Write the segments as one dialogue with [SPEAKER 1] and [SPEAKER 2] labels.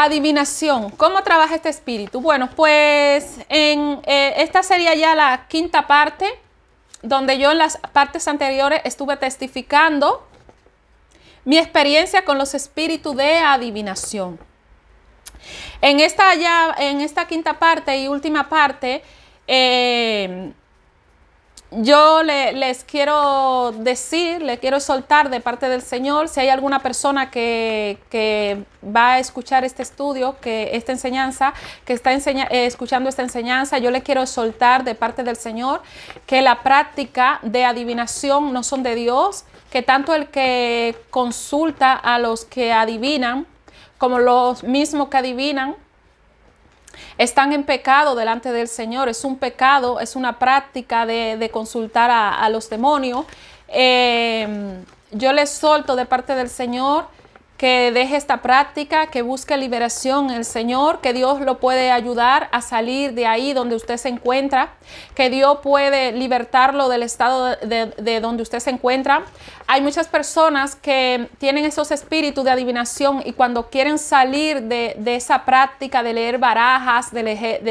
[SPEAKER 1] Adivinación. ¿Cómo trabaja este espíritu? Bueno, pues en eh, esta sería ya la quinta parte, donde yo en las partes anteriores estuve testificando mi experiencia con los espíritus de adivinación. En esta, ya, en esta quinta parte y última parte, eh, yo les quiero decir, le quiero soltar de parte del Señor, si hay alguna persona que, va a escuchar este estudio, que esta enseñanza, que está eh, escuchando esta enseñanza, yo le quiero soltar de parte del Señor que la práctica de adivinación no son de Dios, que tanto el que consulta a los que adivinan como los mismos que adivinan, están en pecado delante del Señor. Es un pecado, es una práctica de, consultar a, los demonios. Eh, yo les solto de parte del Señor que deje esta práctica, que busque liberación en el Señor, que Dios lo puede ayudar a salir de ahí donde usted se encuentra, que Dios puede libertarlo del estado de, donde usted se encuentra. Hay muchas personas que tienen esos espíritus de adivinación y cuando quieren salir de, esa práctica de leer barajas, de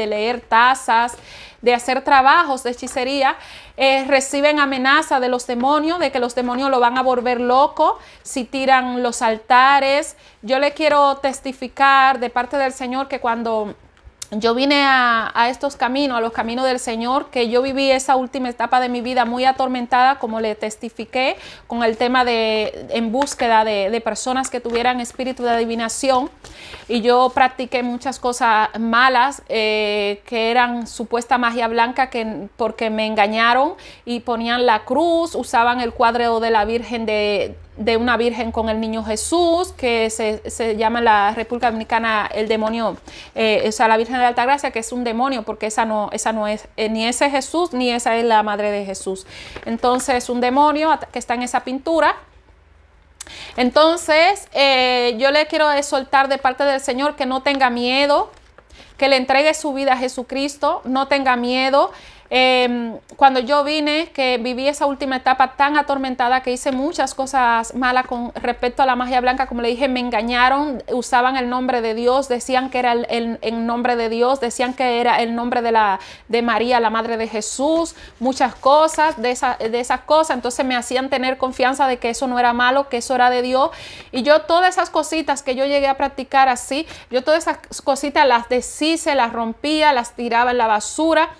[SPEAKER 1] leer tazas, de hacer trabajos de hechicería, eh, reciben amenaza de los demonios, de que los demonios lo van a volver loco si tiran los altares. Yo le quiero testificar de parte del Señor que cuando yo vine a, estos caminos, a los caminos del Señor, que yo viví esa última etapa de mi vida muy atormentada, como le testifiqué, con el tema de en búsqueda de, personas que tuvieran espíritu de adivinación. Y yo practiqué muchas cosas malas, eh, que eran supuesta magia blanca, que, porque me engañaron y ponían la cruz, usaban el cuadro de la Virgen de de una virgen con el niño Jesús, que se, llama la República Dominicana el demonio, eh, o sea, la Virgen de la gracia que es un demonio, porque esa no, esa no es, eh, ni ese Jesús, ni esa es la madre de Jesús. Entonces, un demonio que está en esa pintura. Entonces, eh, yo le quiero soltar de parte del Señor que no tenga miedo, que le entregue su vida a Jesucristo, no tenga miedo. Em, cuando yo vine, que viví esa última etapa tan atormentada que hice muchas cosas malas con respecto a la magia blanca, como le dije, me engañaron, usaban el nombre de Dios, decían que era el, nombre de Dios, decían que era el nombre de, la, de María, la madre de Jesús, muchas cosas de, de esas cosas, entonces me hacían tener confianza de que eso no era malo, que eso era de Dios, y yo todas esas cositas que yo llegué a practicar así, yo todas esas cositas las deshice, las rompía, las tiraba en la basura.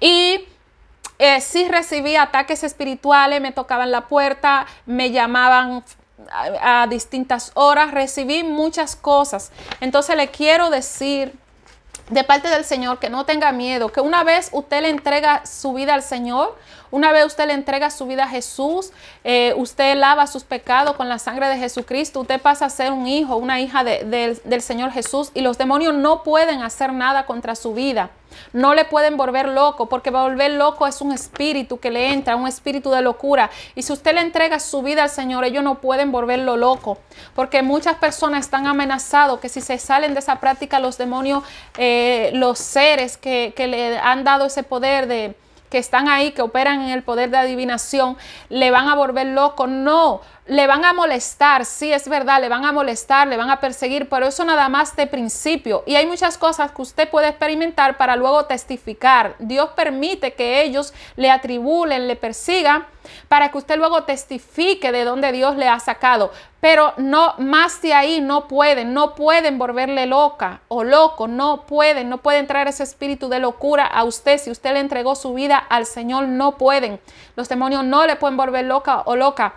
[SPEAKER 1] Y si eh, sí recibí ataques espirituales, me tocaban la puerta, me llamaban a, distintas horas, recibí muchas cosas. Entonces le quiero decir de parte del Señor, que no tenga miedo, que una vez usted le entrega su vida al Señor, una vez usted le entrega su vida a Jesús, eh, usted lava sus pecados con la sangre de Jesucristo, usted pasa a ser un hijo, una hija del Señor Jesús y los demonios no pueden hacer nada contra su vida. No le pueden volver loco, porque volver loco es un espíritu que le entra, un espíritu de locura. Y si usted le entrega su vida al Señor, ellos no pueden volverlo loco, porque muchas personas están amenazados que si se salen de esa práctica, los demonios, eh, los seres que, que le han dado ese poder de que están ahí, que operan en el poder de adivinación, le van a volver loco. No, le van a molestar, sí es verdad, le van a molestar, le van a perseguir, pero eso nada más de principio. Y hay muchas cosas que usted puede experimentar para luego testificar. Dios permite que ellos le atribulen, le persigan, para que usted luego testifique de dónde Dios le ha sacado. Pero no más de ahí no pueden, no pueden volverle loca o loco, no pueden, no pueden traer ese espíritu de locura a usted. Si usted le entregó su vida al Señor, no pueden. Los demonios no le pueden volver loca o loca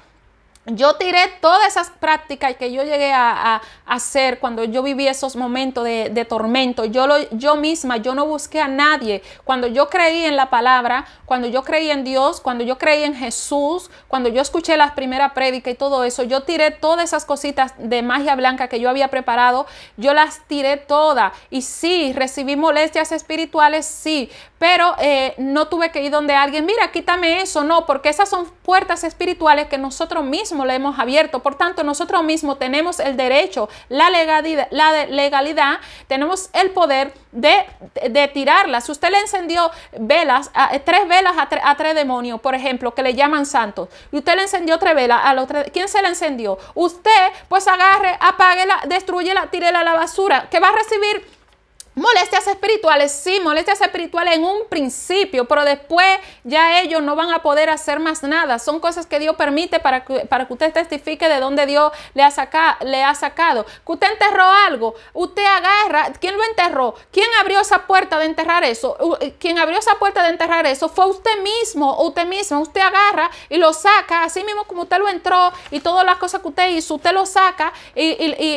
[SPEAKER 1] yo tiré todas esas prácticas que yo llegué a, hacer cuando yo viví esos momentos de, tormento. Yo, lo, yo misma, yo no busqué a nadie. Cuando yo creí en la palabra, cuando yo creí en Dios, cuando yo creí en Jesús, cuando yo escuché las primeras prédica y todo eso, yo tiré todas esas cositas de magia blanca que yo había preparado, yo las tiré todas. Y sí, recibí molestias espirituales, sí, pero eh, no tuve que ir donde alguien, mira, quítame eso, no, porque esas son puertas espirituales que nosotros mismos lo hemos abierto. Por tanto, nosotros mismos tenemos el derecho, la legalidad, la legalidad tenemos el poder de, de, tirarlas. Usted le encendió velas, a, tres velas a, tres demonios, por ejemplo, que le llaman santos. Y usted le encendió tres velas a los tres. ¿Quién se le encendió? Usted, pues agarre, apáguela, destruyela, tírela a la basura. que va a recibir? molestias espirituales, sí, molestias espirituales en un principio, pero después ya ellos no van a poder hacer más nada. Son cosas que Dios permite para que, para que usted testifique de dónde Dios le ha, saca, le ha sacado. Que usted enterró algo, usted agarra, ¿quién lo enterró? ¿Quién abrió esa puerta de enterrar eso? Eh, ¿Quién abrió esa puerta de enterrar eso fue usted mismo, usted mismo. Usted agarra y lo saca, así mismo como usted lo entró y todas las cosas que usted hizo, usted lo saca y,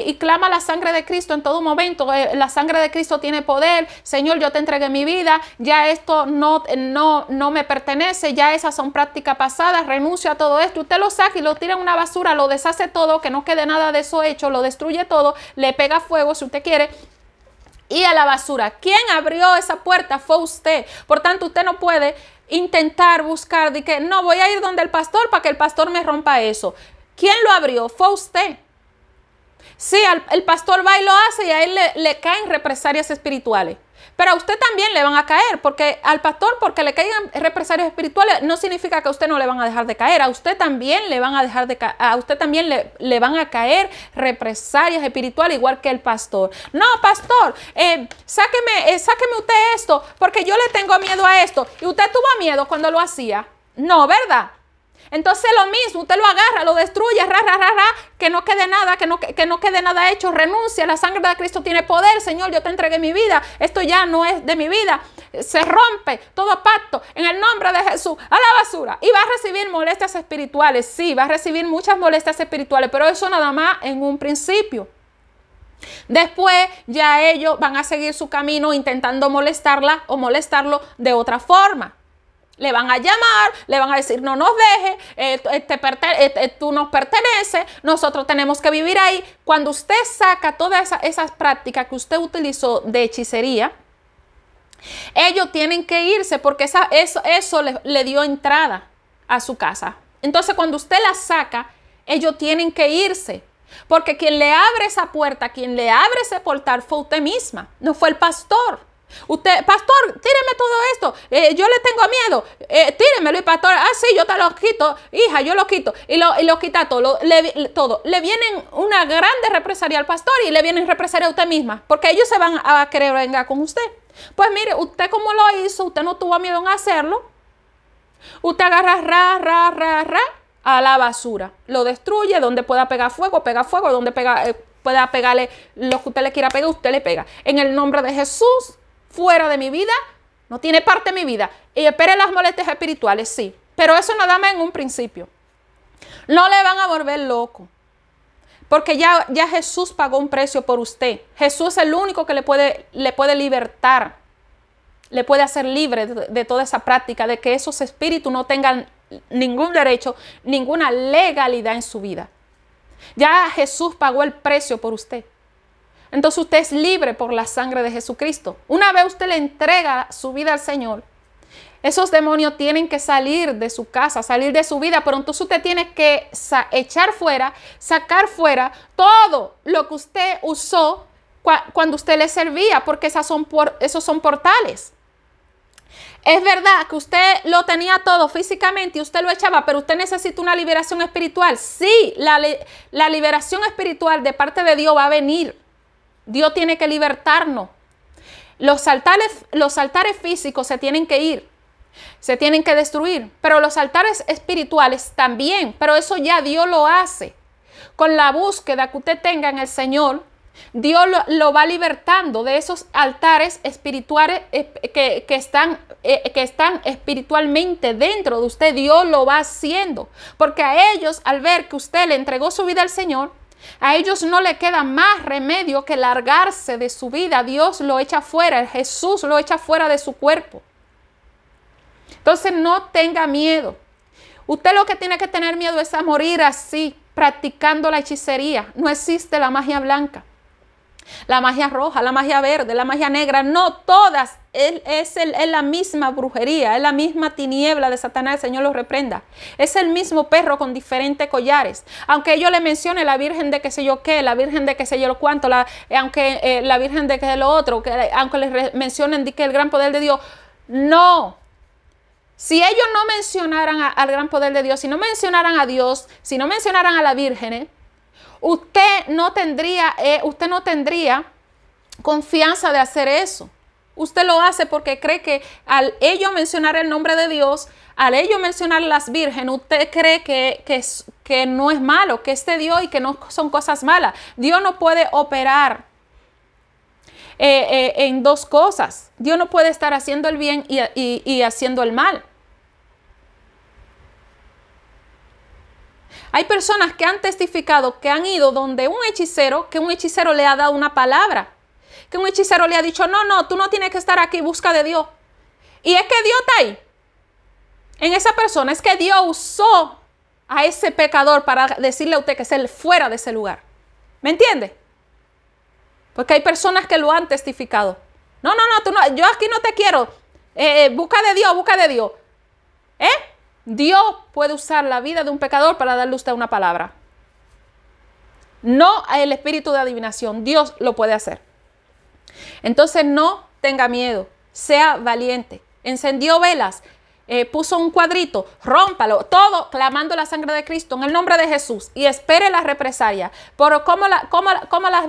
[SPEAKER 1] y clama la sangre de Cristo en todo momento. Eh, la sangre de Cristo tiene poder. Señor, yo te entregué mi vida, ya esto no, no, no me pertenece, ya esas son prácticas pasadas, renuncio a todo esto. Usted lo saca y lo tira en una basura, lo deshace todo, que no quede nada de eso hecho, lo destruye todo, le pega fuego si usted quiere, y a la basura. ¿Quién abrió esa puerta? Fue usted. Por tanto, usted no puede intentar buscar de que no voy a ir donde el pastor para que el pastor me rompa eso. ¿Quién lo abrió? Fue usted. Sí, el pastor va y lo hace y a él le, caen represalias espirituales. Pero a usted también le van a caer, porque al pastor, porque le caigan represalias espirituales, no significa que a usted no le van a dejar de caer. A usted también le van a dejar de caer, a usted también le, le, van a caer represalias espirituales, igual que el pastor. No, pastor, eh, sáqueme, eh, sáqueme usted esto, porque yo le tengo miedo a esto. Y usted tuvo miedo cuando lo hacía. No, ¿verdad? Entonces lo mismo, usted lo agarra, lo destruye, ra, ra, ra, ra, que no quede nada, que no, que no quede nada hecho, renuncia, la sangre de Cristo tiene poder, Señor, yo te entregué mi vida, esto ya no es de mi vida, se rompe todo pacto en el nombre de Jesús, a la basura, y va a recibir molestias espirituales, sí, va a recibir muchas molestias espirituales, pero eso nada más en un principio. Después ya ellos van a seguir su camino intentando molestarla o molestarlo de otra forma. Le van a llamar, le van a decir, no nos deje, este, tú nos perteneces, nosotros tenemos que vivir ahí. Cuando usted saca todas esas, prácticas que usted utilizó de hechicería, ellos tienen que irse porque esa, eso, eso le, dio entrada a su casa. Entonces cuando usted la saca, ellos tienen que irse. Porque quien le abre esa puerta, quien le abre ese portal fue usted misma, no fue el pastor. Usted, pastor, tíreme todo esto. Eh, yo le tengo miedo. Eh, tíremelo. Y pastor, ah, sí, yo te lo quito. Hija, yo lo quito. Y lo, lo quita todo. le, todo. Le vienen una grande represalia al pastor y le vienen represalia a usted misma. Porque ellos se van a querer vengar con usted. Pues mire, usted como lo hizo, usted no tuvo miedo en hacerlo. Usted agarra ra, ra, ra, ra a la basura. Lo destruye donde pueda pegar fuego, pega fuego, donde eh, pueda pegarle lo que usted le quiera pegar, usted le pega. En el nombre de Jesús, fuera de mi vida, no tiene parte de mi vida. Y espere las molestias espirituales, sí. Pero eso nada más en un principio. No le van a volver loco. Porque ya, ya Jesús pagó un precio por usted. Jesús es el único que le puede, le puede libertar, le puede hacer libre de toda esa práctica, de que esos espíritus no tengan ningún derecho, ninguna legalidad en su vida. Ya Jesús pagó el precio por usted. Entonces usted es libre por la sangre de Jesucristo. Una vez usted le entrega su vida al Señor, esos demonios tienen que salir de su casa, salir de su vida, pero entonces usted tiene que echar fuera, sacar fuera todo lo que usted usó cuando usted le servía, porque esas son esos son portales. Es verdad que usted lo tenía todo físicamente y usted lo echaba, pero usted necesita una liberación espiritual. Sí, la liberación espiritual de parte de Dios va a venir. Dios tiene que libertarnos. Los altares, los altares físicos se tienen que ir, se tienen que destruir, pero los altares espirituales también, pero eso ya Dios lo hace. Con la búsqueda que usted tenga en el Señor, Dios lo, va libertando de esos altares espirituales eh, que, están, eh, que están espiritualmente dentro de usted. Dios lo va haciendo. Porque a ellos, al ver que usted le entregó su vida al Señor, a ellos no le queda más remedio que largarse de su vida. Dios lo echa fuera, Jesús lo echa fuera de su cuerpo. Entonces no tenga miedo. Usted lo que tiene que tener miedo es a morir así, practicando la hechicería. No existe la magia blanca la magia roja, la magia verde, la magia negra, no todas, es, es, la misma brujería, es la misma tiniebla de Satanás, el Señor lo reprenda. Es el mismo perro con diferentes collares. Aunque yo le mencione la Virgen de qué sé yo qué, la Virgen de qué sé yo lo cuánto, la, eh, aunque eh, la Virgen de qué sé lo otro, eh, aunque les mencionen que el gran poder de Dios, no. Si ellos no mencionaran al gran poder de Dios, si no mencionaran a Dios, si no mencionaran a la Virgen, usted no tendría, eh, usted no tendría confianza de hacer eso. Usted lo hace porque cree que al ello mencionar el nombre de Dios, al ello mencionar las virgen, usted cree que, no es malo, que este Dios y que no son cosas malas. Dios no puede operar eh, eh, en dos cosas. Dios no puede estar haciendo el bien y haciendo el mal. Hay personas que han testificado que han ido donde un hechicero, que un hechicero le ha dado una palabra, que un hechicero le ha dicho, no, no, tú no tienes que estar aquí, busca de Dios. Y es que Dios está ahí. En esa persona es que Dios usó a ese pecador para decirle a usted que se fuera de ese lugar. ¿Me entiende? Porque hay personas que lo han testificado. No, no, no, tú no yo aquí no te quiero. Eh, eh, busca de Dios, busca de Dios. ¿Eh? Dios puede usar la vida de un pecador para darle a usted una palabra. No el espíritu de adivinación, Dios lo puede hacer. Entonces no tenga miedo, sea valiente. Encendió velas, eh, puso un cuadrito, rómpalo, todo clamando la sangre de Cristo en el nombre de Jesús y espere la represalia. Pero ¿cómo, las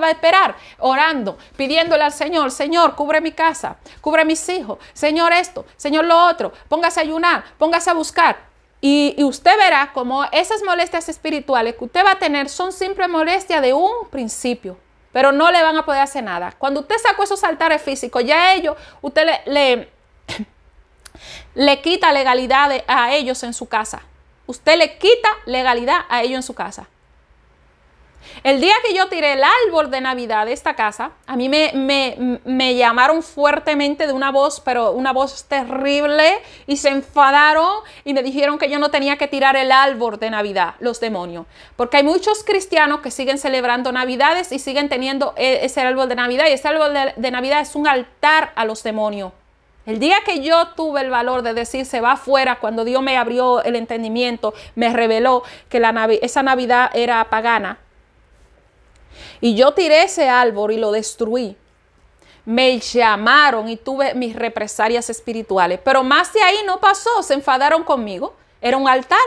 [SPEAKER 1] va a esperar? Orando, pidiéndole al Señor, Señor, cubre mi casa, cubre mis hijos, Señor esto, Señor lo otro, póngase a ayunar, póngase a buscar. Y, usted verá como esas molestias espirituales que usted va a tener son simple molestia de un principio, pero no le van a poder hacer nada. Cuando usted sacó esos altares físicos, ya ellos, usted le le quita legalidad a ellos en su casa. Usted le quita legalidad a ellos en su casa. El día que yo tiré el árbol de Navidad de esta casa, a mí me, me, llamaron fuertemente de una voz, pero una voz terrible, y se enfadaron y me dijeron que yo no tenía que tirar el árbol de Navidad, los demonios. Porque hay muchos cristianos que siguen celebrando Navidades y siguen teniendo e, ese árbol de Navidad, y ese árbol de Navidad es un altar a los demonios. El día que yo tuve el valor de decir se va afuera, cuando Dios me abrió el entendimiento, me reveló que esa Navidad era pagana. Y yo tiré ese árbol y lo destruí. Me llamaron y tuve mis represalias espirituales. Pero más de ahí no pasó, se enfadaron conmigo. Era un altar.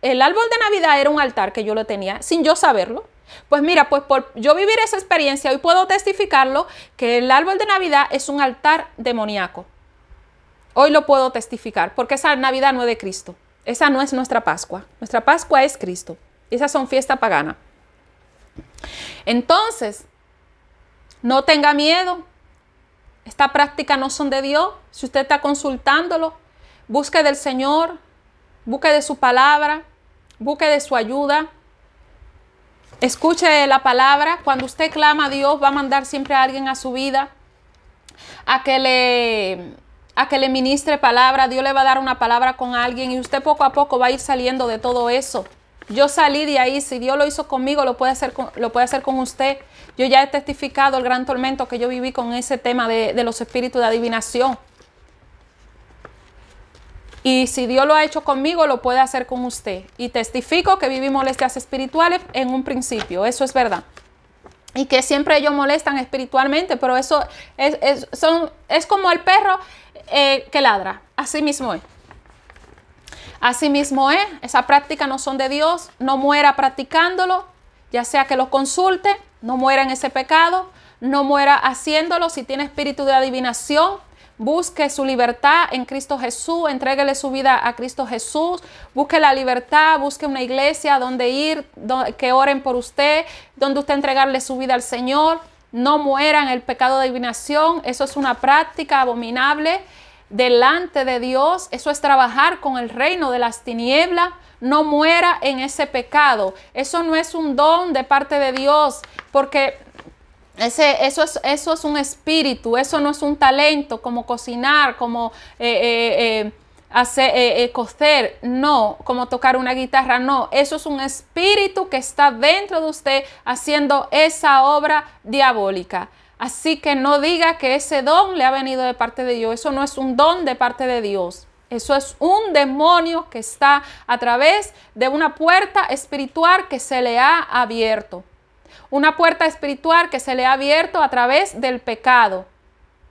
[SPEAKER 1] El árbol de Navidad era un altar que yo lo tenía sin yo saberlo. Pues mira, pues por yo vivir esa experiencia, hoy puedo testificarlo que el árbol de Navidad es un altar demoníaco Hoy lo puedo testificar, porque esa Navidad no es de Cristo. Esa no es nuestra Pascua. Nuestra Pascua es Cristo. Esas son fiestas paganas. Entonces, no tenga miedo. Esta práctica no son de Dios. Si usted está consultándolo, busque del Señor, busque de su palabra, busque de su ayuda. Escuche la palabra. Cuando usted clama a Dios, va a mandar siempre a alguien a su vida a que le a que le ministre palabra, Dios le va a dar una palabra con alguien y usted poco a poco va a ir saliendo de todo eso. Yo salí de ahí, si Dios lo hizo conmigo, lo puede hacer con, lo puede hacer con usted. Yo ya he testificado el gran tormento que yo viví con ese tema de, los espíritus de adivinación. Y si Dios lo ha hecho conmigo, lo puede hacer con usted. Y testifico que viví molestias espirituales en un principio, eso es verdad y que siempre ellos molestan espiritualmente, pero eso es, es como el perro eh, que ladra. Así mismo es. Así mismo es. Esa práctica no son de Dios. No muera practicándolo. Ya sea que lo consulte, no muera en ese pecado, no muera haciéndolo. Si tiene espíritu de adivinación, busque su libertad en Cristo Jesús, entréguele su vida a Cristo Jesús, busque la libertad, busque una iglesia donde ir, que oren por usted, donde usted entregarle su vida al Señor no muera en el pecado de adivinación. Eso es una práctica abominable delante de Dios. Eso es trabajar con el reino de las tinieblas. No muera en ese pecado. Eso no es un don de parte de Dios, porque ese, eso, es, eso es un espíritu, eso no es un talento como cocinar, como... Eh, eh, eh, hacer, eh, eh, no, como tocar una guitarra, no. Eso es un espíritu que está dentro de usted haciendo esa obra diabólica. Así que no diga que ese don le ha venido de parte de Dios. Eso no es un don de parte de Dios. Eso es un demonio que está a través de una puerta espiritual que se le ha abierto. Una puerta espiritual que se le ha abierto a través del pecado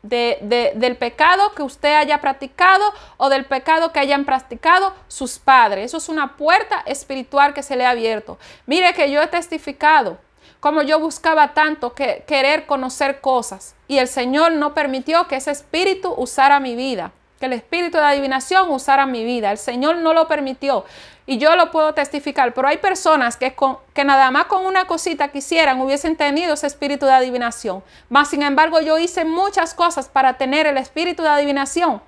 [SPEAKER 1] del pecado que usted haya practicado o del pecado que hayan practicado sus padres. Eso es una puerta espiritual que se le ha abierto. Mire que yo he testificado como yo buscaba tanto que, querer conocer cosas y el Señor no permitió que ese espíritu usara mi vida que el espíritu de adivinación usara mi vida. El Señor no lo permitió y yo lo puedo testificar, pero hay personas que, con, que nada más con una cosita quisieran. hubiesen tenido ese espíritu de adivinación. Mas, sin embargo, yo hice muchas cosas para tener el espíritu de adivinación.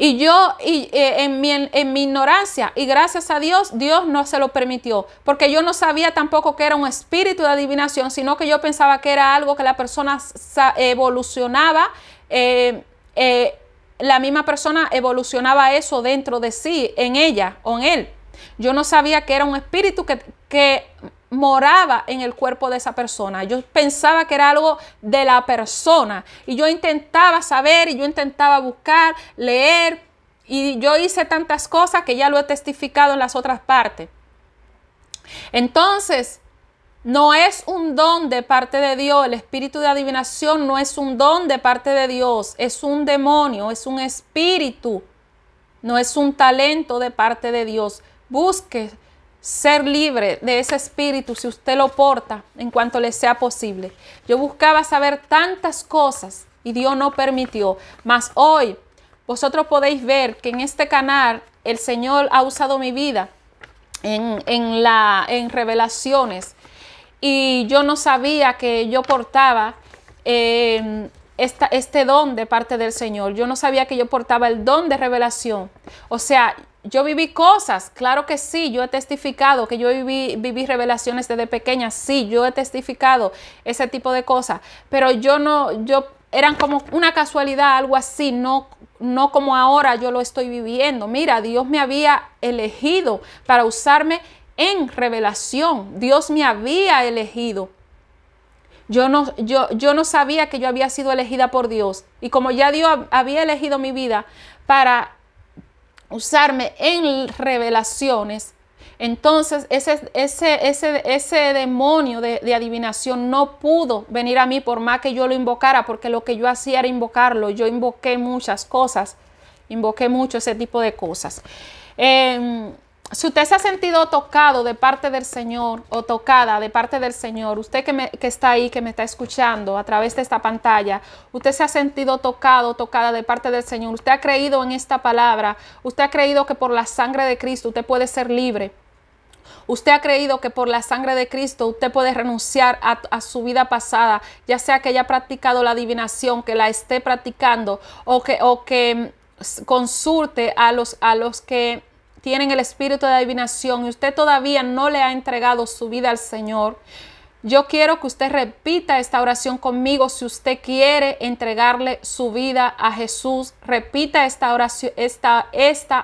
[SPEAKER 1] Y yo, eh, en, mi, ignorancia, y gracias a Dios, Dios no se lo permitió, porque yo no sabía tampoco que era un espíritu de adivinación, sino que yo pensaba que era algo que la persona evolucionaba. Eh, eh, la misma persona evolucionaba eso dentro de sí, en ella o en él. Yo no sabía que era un espíritu que, moraba en el cuerpo de esa persona. Yo pensaba que era algo de la persona y yo intentaba saber y yo intentaba buscar, leer y yo hice tantas cosas que ya lo he testificado en las otras partes. Entonces, no es un don de parte de Dios, el espíritu de adivinación no es un don de parte de Dios, es un demonio, es un espíritu, no es un talento de parte de Dios. Busque ser libre de ese espíritu si usted lo porta en cuanto le sea posible. Yo buscaba saber tantas cosas y Dios no permitió, mas hoy vosotros podéis ver que en este canal el Señor ha usado mi vida en, en, la, en revelaciones y yo no sabía que yo portaba eh, este don de parte del Señor. Yo no sabía que yo portaba el don de revelación. O sea, yo viví cosas, claro que sí, yo he testificado que yo viví, viví revelaciones desde pequeña, sí, yo he testificado ese tipo de cosas, pero yo no, yo eran como una casualidad, algo así, no, no como ahora yo lo estoy viviendo. Mira, Dios me había elegido para usarme en revelación. Dios me había elegido. Yo no, yo, yo no sabía que yo había sido elegida por Dios. Y como ya Dios había elegido mi vida para usarme en revelaciones, entonces ese, ese, ese, ese demonio de, adivinación no pudo venir a mí por más que yo lo invocara, porque lo que yo hacía era invocarlo. Yo invoqué muchas cosas, invoqué mucho ese tipo de cosas. Em, si usted se ha sentido tocado de parte del Señor o tocada de parte del Señor, usted que, está ahí, que me está escuchando a través de esta pantalla, usted se ha sentido tocado, tocada de parte del Señor, usted ha creído en esta palabra, usted ha creído que por la sangre de Cristo usted puede ser libre. Usted ha creído que por la sangre de Cristo usted puede renunciar a, su vida pasada, ya sea que haya practicado la adivinación, que la esté practicando o que, o que mm, consulte a los, a los que tienen el espíritu de adivinación y usted todavía no le ha entregado su vida al Señor, yo quiero que usted repita esta oración conmigo si usted quiere entregarle su vida a Jesús. Repita esta oración,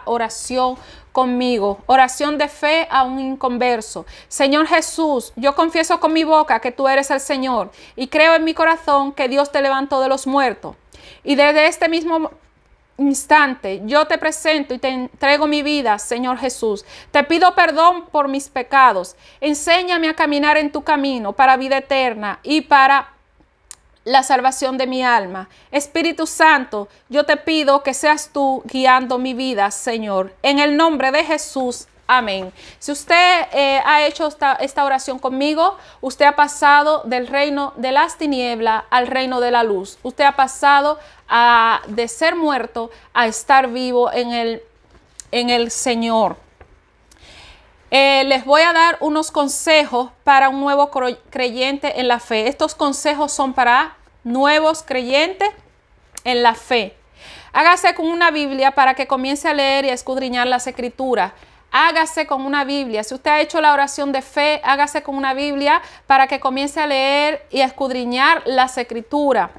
[SPEAKER 1] oración conmigo. Oración de fe a un inconverso. Señor Jesús, yo confieso con mi boca que tú eres el Señor y creo en mi corazón que Dios te levantó de los muertos. Y desde este mismo instante, yo te presento y te entrego mi vida, Señor Jesús. Te pido perdón por mis pecados. Enséñame a caminar en tu camino para vida eterna y para la salvación de mi alma. Espíritu Santo, yo te pido que seas tú guiando mi vida, Señor. En el nombre de Jesús. Amén. Si usted eh, ha hecho esta, oración conmigo, usted ha pasado del reino de las tinieblas al reino de la luz. Usted ha pasado a, de ser muerto a estar vivo en el, en el Señor. Eh, les voy a dar unos consejos para un nuevo creyente en la fe. Estos consejos son para nuevos creyentes en la fe. Hágase con una Biblia para que comience a leer y a escudriñar las escrituras hágase con una Biblia. Si usted ha hecho la oración de fe, hágase con una Biblia para que comience a leer y a escudriñar las escrituras.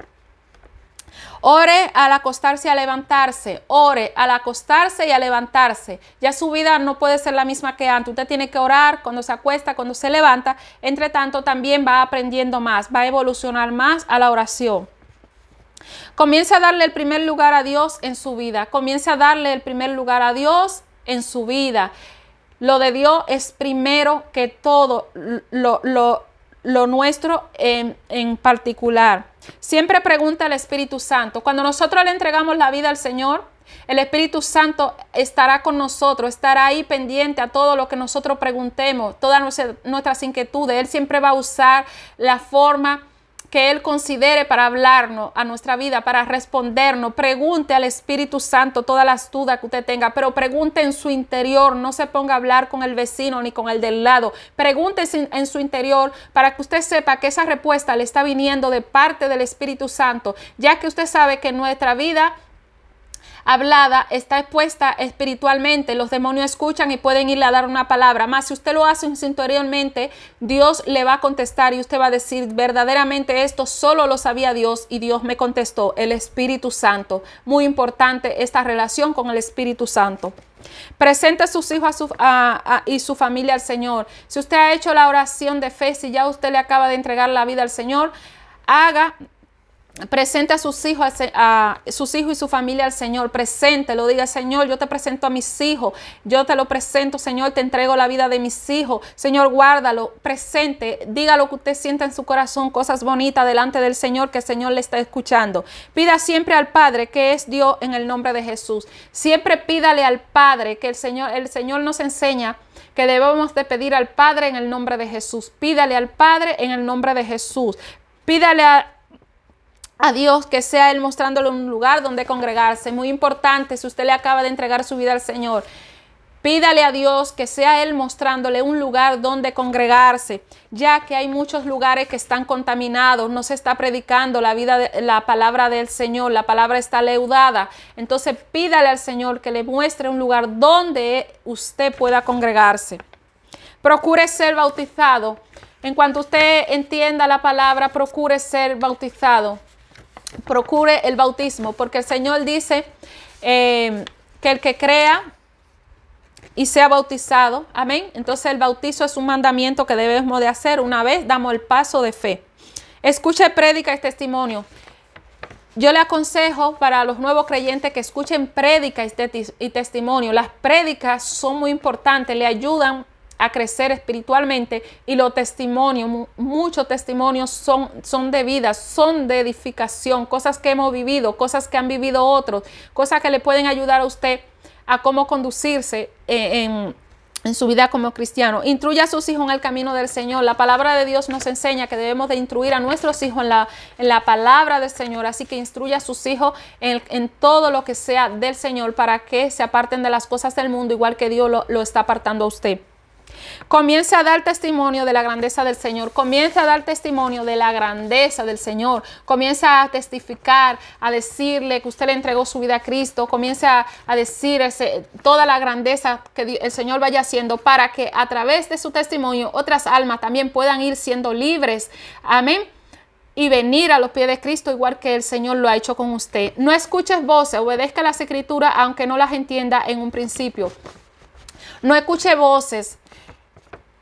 [SPEAKER 1] Ore al acostarse y a levantarse. Ore al acostarse y a levantarse. Ya su vida no puede ser la misma que antes. Usted tiene que orar cuando se acuesta, cuando se levanta. Entre tanto, también va aprendiendo más, va a evolucionar más a la oración. Comience a darle el primer lugar a Dios en su vida. Comience a darle el primer lugar a Dios en su vida. Lo de Dios es primero que todo, lo, nuestro en, en particular. Siempre pregunta al Espíritu Santo, cuando nosotros le entregamos la vida al Señor, el Espíritu Santo estará con nosotros, estará ahí pendiente a todo lo que nosotros preguntemos, todas nuestras inquietudes. Él siempre va a usar la forma que Él considere para hablarnos a nuestra vida, para respondernos. Pregunte al Espíritu Santo todas las dudas que usted tenga, pero pregunte en su interior, no se ponga a hablar con el vecino ni con el del lado. pregúntese en su interior para que usted sepa que esa respuesta le está viniendo de parte del Espíritu Santo, ya que usted sabe que nuestra vida hablada está expuesta espiritualmente. Los demonios escuchan y pueden irle a dar una palabra. Más si usted lo hace instintorialmente, Dios le va a contestar y usted va a decir, verdaderamente esto solo lo sabía Dios y Dios me contestó, el Espíritu Santo. Muy importante esta relación con el Espíritu Santo. Presente a sus hijos y su familia al Señor. Si usted ha hecho la oración de fe, si ya usted le acaba de entregar la vida al Señor, haga Presente a sus hijos, a sus hijos y su familia al Señor. Presente, lo diga, Señor, yo te presento a mis hijos. Yo te lo presento, Señor, te entrego la vida de mis hijos. Señor, guárdalo. Presente, diga lo que usted sienta en su corazón, cosas bonitas delante del Señor que el Señor le está escuchando. Pida siempre al Padre que es Dios en el nombre de Jesús. Siempre pídale al Padre que el Señor, el Señor nos enseña que debemos de pedir al Padre en el nombre de Jesús. Pídale al Padre en el nombre de Jesús. Pídale a, a Dios, que sea Él mostrándole un lugar donde congregarse. Muy importante, si usted le acaba de entregar su vida al Señor, pídale a Dios que sea Él mostrándole un lugar donde congregarse, ya que hay muchos lugares que están contaminados, no se está predicando la vida, la palabra del Señor, la palabra está leudada. Entonces pídale al Señor que le muestre un lugar donde usted pueda congregarse. Procure ser bautizado. En cuanto usted entienda la palabra, procure ser bautizado procure el bautismo, porque el Señor dice eh, que el que crea y sea bautizado, amén. Entonces el bautizo es un mandamiento que debemos de hacer una vez damos el paso de fe. Escuche prédica y testimonio. Yo le aconsejo para los nuevos creyentes que escuchen prédica y, y testimonio. Las prédicas son muy importantes, le ayudan a crecer espiritualmente y los testimonios, muchos testimonios son, son de vida, son de edificación, cosas que hemos vivido, cosas que han vivido otros, cosas que le pueden ayudar a usted a cómo conducirse en, su vida como cristiano. Instruya a sus hijos en el camino del Señor. La palabra de Dios nos enseña que debemos de instruir a nuestros hijos en la, palabra del Señor. Así que instruya a sus hijos en, todo lo que sea del Señor para que se aparten de las cosas del mundo, igual que Dios lo, lo está apartando a usted. Comienza a dar testimonio de la grandeza del Señor. Comienza a dar testimonio de la grandeza del Señor. Comienza a testificar, a decirle que usted le entregó su vida a Cristo. Comienza a, a decir toda la grandeza que el Señor vaya haciendo para que a través de su testimonio otras almas también puedan ir siendo libres. Amén y venir a los pies de Cristo igual que el Señor lo ha hecho con usted. No escuches voces, obedezca las escrituras aunque no las entienda en un principio. No escuche voces,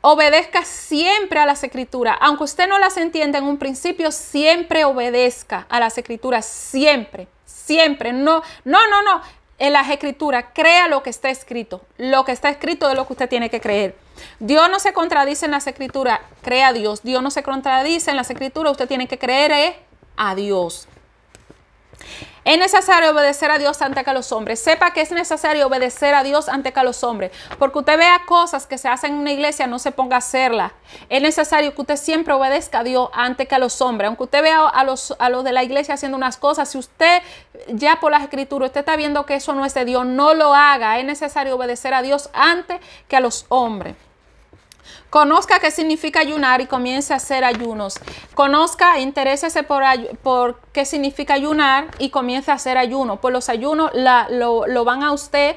[SPEAKER 1] obedezca siempre a las escrituras. Aunque usted no las entienda en un principio, siempre obedezca a las escrituras, siempre, siempre. No, no, no, no. En las escrituras, crea lo que está escrito. Lo que está escrito es lo que usted tiene que creer. Dios no se contradice en las escrituras, crea a Dios. Dios no se contradice en las escrituras, usted tiene que creer eh, a Dios. Es necesario obedecer a Dios antes que a los hombres. Sepa que es necesario obedecer a Dios antes que a los hombres. Porque usted vea cosas que se hacen en una iglesia, no se ponga a hacerlas. Es necesario que usted siempre obedezca a Dios antes que a los hombres. Aunque usted vea a los, a los de la iglesia haciendo unas cosas, si usted ya por las escrituras, usted está viendo que eso no es de Dios, no lo haga. Es necesario obedecer a Dios antes que a los hombres. Conozca qué significa ayunar y comience a hacer ayunos. Conozca, interésese por, por qué significa ayunar y comience a hacer ayuno. Pues los ayunos lo, lo van a usted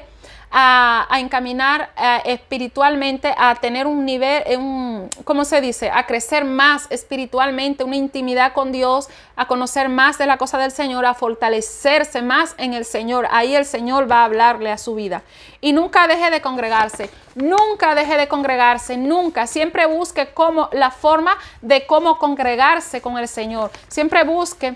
[SPEAKER 1] a, encaminar eh, espiritualmente, a tener un nivel, eh, un, ¿cómo se dice? A crecer más espiritualmente, una intimidad con Dios, a conocer más de la cosa del Señor, a fortalecerse más en el Señor. Ahí el Señor va a hablarle a su vida. Y nunca deje de congregarse, nunca deje de congregarse, nunca. Siempre busque la forma de cómo congregarse con el Señor. Siempre busque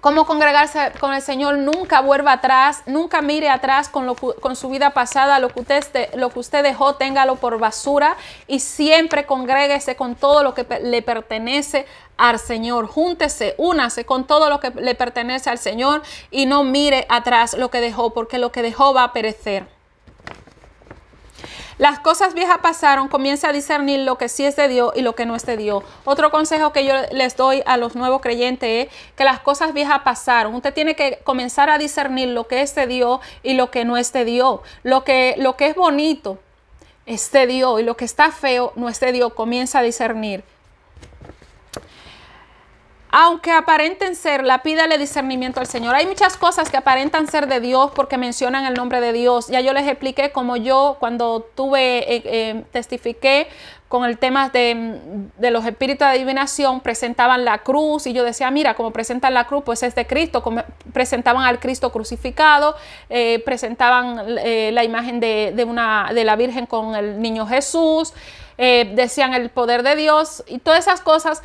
[SPEAKER 1] cómo congregarse con el Señor, nunca vuelva atrás, nunca mire atrás con, su vida pasada, lo que, usted, lo que usted dejó, téngalo por basura y siempre congréguese con todo lo que le pertenece al Señor. Júntese, únase con todo lo que le pertenece al Señor y no mire atrás lo que dejó, porque lo que dejó va a perecer. Las cosas viejas pasaron, comienza a discernir lo que sí es de Dios y lo que no es de Dios. Otro consejo que yo les doy a los nuevos creyentes es que las cosas viejas pasaron. Usted tiene que comenzar a discernir lo que es de Dios y lo que no es de Dios. Lo que, lo que es bonito es de Dios y lo que está feo no es de Dios. Comienza a discernir aunque aparenten ser, la pídale discernimiento al Señor. Hay muchas cosas que aparentan ser de Dios porque mencionan el nombre de Dios. Ya yo les expliqué como yo cuando tuve, eh, eh, testifiqué con el tema de, los espíritus de adivinación, presentaban la cruz y yo decía, mira, como presentan la cruz, pues es de Cristo, presentaban al Cristo crucificado, eh, presentaban la imagen una, de la Virgen con el niño Jesús, decían el poder de Dios y todas esas cosas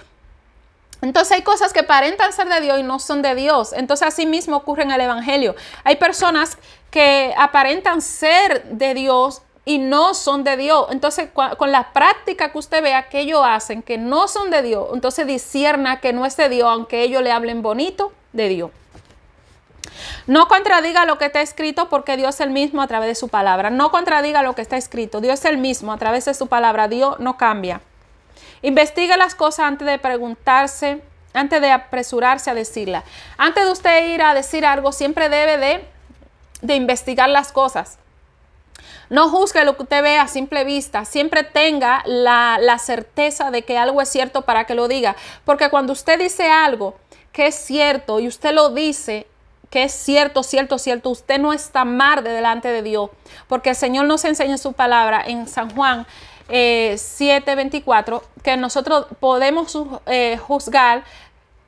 [SPEAKER 1] entonces hay cosas que aparentan ser de Dios y no son de Dios. Entonces así mismo ocurre en el Evangelio. Hay personas que aparentan ser de Dios y no son de Dios. Entonces, con la práctica que usted vea que ellos hacen, que no son de Dios, entonces discierna que no es de Dios, aunque ellos le hablen bonito de Dios. No contradiga lo que está escrito porque Dios es el mismo a través de su palabra. No contradiga lo que está escrito. Dios es el mismo a través de su palabra. Dios no cambia. Investigue las cosas antes de preguntarse, antes de apresurarse a decirla. Antes de usted ir a decir algo, siempre debe de, de investigar las cosas. No juzgue lo que usted ve a simple vista. Siempre tenga la, certeza de que algo es cierto para que lo diga. Porque cuando usted dice algo que es cierto y usted lo dice que es cierto, cierto, cierto, usted no está mal delante de Dios. Porque el Señor nos enseña su palabra en San Juan 7:24, eh, que nosotros podemos eh, juzgar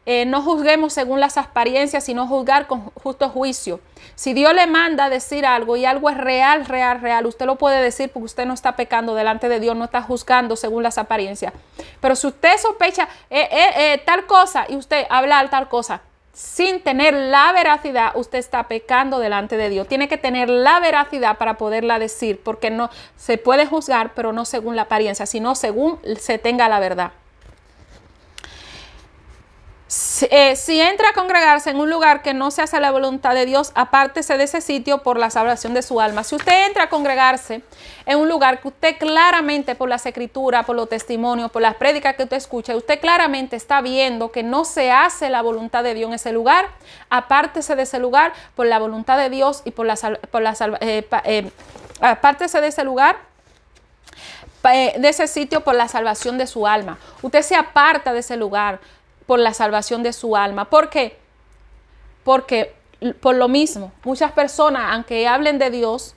[SPEAKER 1] eh, no juzguemos según las apariencias, sino juzgar con justo juicio. Si Dios le manda decir algo y algo es real, real, real, usted lo puede decir porque usted no está pecando delante de Dios, no está juzgando según las apariencias. Pero si usted sospecha tal cosa y usted habla tal cosa, sin tener la veracidad, usted está pecando delante de Dios. Tiene que tener la veracidad para poderla decir, porque no se puede juzgar, pero no según la apariencia, sino según se tenga la verdad. Eh, si, entra a congregarse en un lugar que no se hace la voluntad de Dios, apártese de ese sitio por la salvación de su alma. Si usted entra a congregarse en un lugar que usted claramente, por las escrituras, por los testimonios, por las prédicas que usted escucha, usted claramente está viendo que no se hace la voluntad de Dios en ese lugar, apártese de ese lugar por la voluntad de Dios y por la, por eh, eh, apártese de ese lugar de ese sitio por la salvación de su alma. Usted se aparta de ese lugar por la salvación de su alma. ¿Por qué? Porque por lo mismo, muchas personas, aunque hablen de Dios,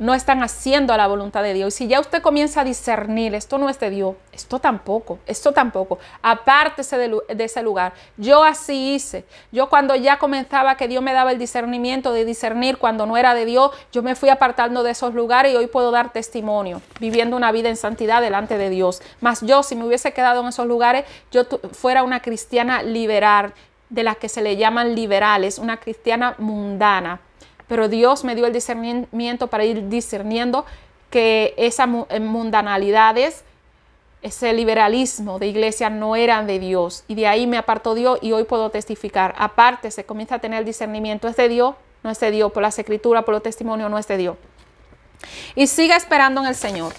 [SPEAKER 1] no están haciendo a la voluntad de Dios. Y si ya usted comienza a discernir, esto no es de Dios, esto tampoco, esto tampoco, apártese de, ese lugar. Yo así hice. Yo cuando ya comenzaba que Dios me daba el discernimiento de discernir cuando no era de Dios, yo me fui apartando de esos lugares y hoy puedo dar testimonio, viviendo una vida en santidad delante de Dios. Más yo, si me hubiese quedado en esos lugares, yo fuera una cristiana liberal, de las que se le llaman liberales, una cristiana mundana pero Dios me dio el discernimiento para ir discerniendo que esas eh, mundanalidades, ese liberalismo de iglesia no eran de Dios. Y de ahí me apartó Dios y hoy puedo testificar. Aparte, se comienza a tener el discernimiento, es de Dios, no es de Dios, por las escrituras, por los testimonios, no es de Dios. Y siga esperando en el Señor.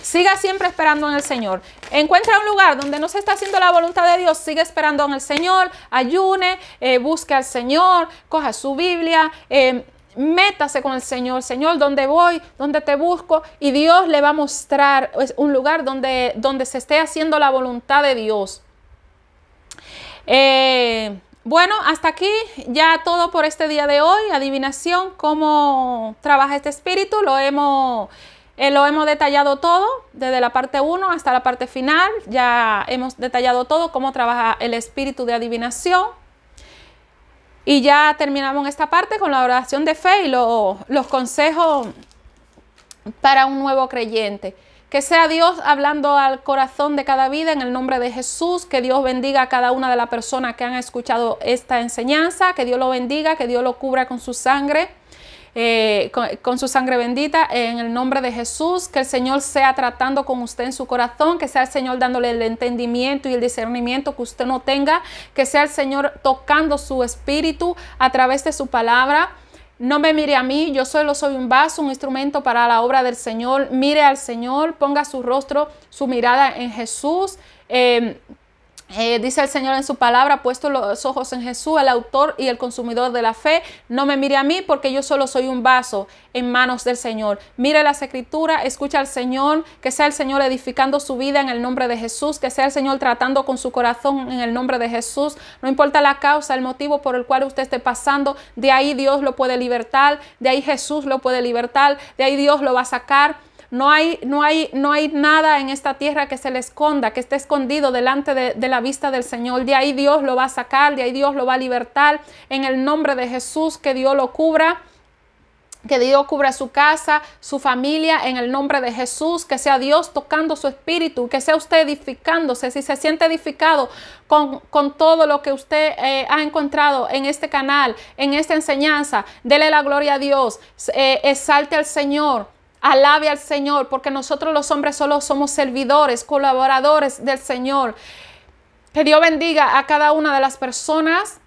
[SPEAKER 1] Siga siempre esperando en el Señor. Encuentra un lugar donde no se está haciendo la voluntad de Dios. Sigue esperando en el Señor. Ayune, eh, busque al Señor, coja su Biblia. Eh, métase con el Señor, Señor, ¿dónde voy? ¿Dónde te busco? Y Dios le va a mostrar pues, un lugar donde, donde se esté haciendo la voluntad de Dios. Eh, bueno, hasta aquí ya todo por este día de hoy. Adivinación, cómo trabaja este espíritu, lo hemos... Eh, lo hemos detallado todo, desde la parte 1 hasta la parte final. Ya hemos detallado todo, cómo trabaja el espíritu de adivinación. Y ya terminamos esta parte con la oración de fe y los consejos para un nuevo creyente. Que sea Dios hablando al corazón de cada vida en el nombre de Jesús. Que Dios bendiga a cada una de las personas que han escuchado esta enseñanza. Que Dios lo bendiga, que Dios lo cubra con su sangre. Eh, con, su sangre bendita, en el nombre de Jesús, que el Señor sea tratando con usted en su corazón, que sea el Señor dándole el entendimiento y el discernimiento que usted no tenga, que sea el Señor tocando su espíritu a través de su palabra. No me mire a mí, yo solo soy un vaso, un instrumento para la obra del Señor. Mire al Señor, ponga su rostro, su mirada en Jesús. Eh, eh, dice el Señor en su palabra, puesto los ojos en Jesús, el autor y el consumidor de la fe, no me mire a mí porque yo solo soy un vaso en manos del Señor. Mire las escrituras, escucha al Señor, que sea el Señor edificando su vida en el nombre de Jesús, que sea el Señor tratando con su corazón en el nombre de Jesús. No importa la causa, el motivo por el cual usted esté pasando, de ahí Dios lo puede libertar, de ahí Jesús lo puede libertar, de ahí Dios lo va a sacar no hay, no hay, no hay nada en esta tierra que se le esconda, que esté escondido delante de, la vista del Señor. De ahí Dios lo va a sacar, de ahí Dios lo va a libertar. En el nombre de Jesús, que Dios lo cubra. Que Dios cubra su casa, su familia, en el nombre de Jesús. Que sea Dios tocando su espíritu. Que sea usted edificándose. Si se siente edificado con, todo lo que usted eh, ha encontrado en este canal, en esta enseñanza, dele la gloria a Dios. Eh, exalte al Señor Alabe al Señor, porque nosotros los hombres solo somos servidores, colaboradores del Señor. Que Dios bendiga a cada una de las personas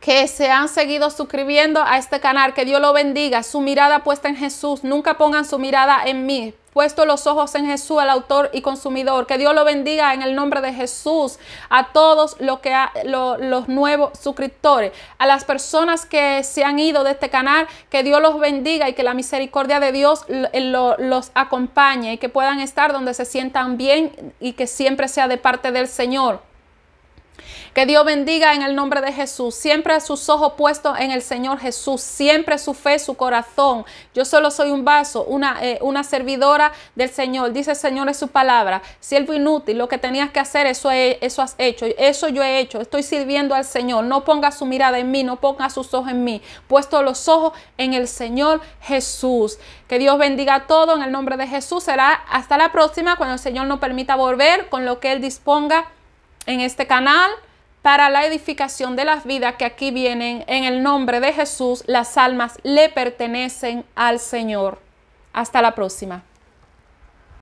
[SPEAKER 1] que se han seguido suscribiendo a este canal. Que Dios lo bendiga. Su mirada puesta en Jesús. Nunca pongan su mirada en mí puesto los ojos en Jesús, el autor y consumidor. Que Dios lo bendiga en el nombre de Jesús a todos lo que los nuevos suscriptores, a las personas que se han ido de este canal, que Dios los bendiga y que la misericordia de Dios eh, los acompañe y que puedan estar donde se sientan bien y que siempre sea de parte del Señor. Que Dios bendiga en el nombre de Jesús. Siempre sus ojos puestos en el Señor Jesús. Siempre su fe, su corazón. Yo solo soy un vaso, una, eh, servidora del Señor. Dice el Señor en su palabra. Siervo inútil, lo que tenías que hacer, eso, eso has hecho. Eso yo he hecho. Estoy sirviendo al Señor. No ponga su mirada en mí, no ponga sus ojos en mí. Puesto los ojos en el Señor Jesús. Que Dios bendiga todo en el nombre de Jesús. Será hasta la próxima cuando el Señor nos permita volver con lo que Él disponga en este canal para la edificación de las vidas que aquí vienen. En el nombre de Jesús, las almas le pertenecen al Señor. Hasta la próxima.